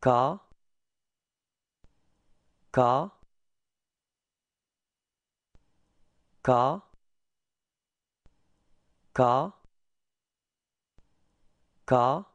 卡卡卡卡卡。